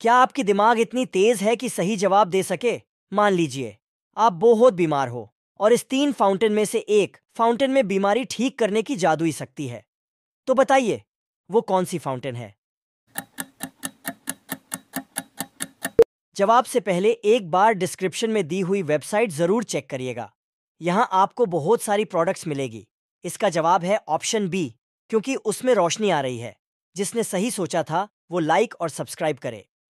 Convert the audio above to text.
क्या आपकी दिमाग इतनी तेज है कि सही जवाब दे सके मान लीजिए आप बहुत बीमार हो और इस तीन फाउंटेन में से एक फाउंटेन में बीमारी ठीक करने की जादुई शक्ति है तो बताइए वो कौन सी फाउंटेन है जवाब से पहले एक बार डिस्क्रिप्शन में दी हुई वेबसाइट जरूर चेक करिएगा यहां आपको बहुत सारी प्रोडक्ट्स मिलेगी इसका जवाब है ऑप्शन बी क्योंकि उसमें रोशनी आ रही है जिसने सही सोचा था वो लाइक और सब्सक्राइब करे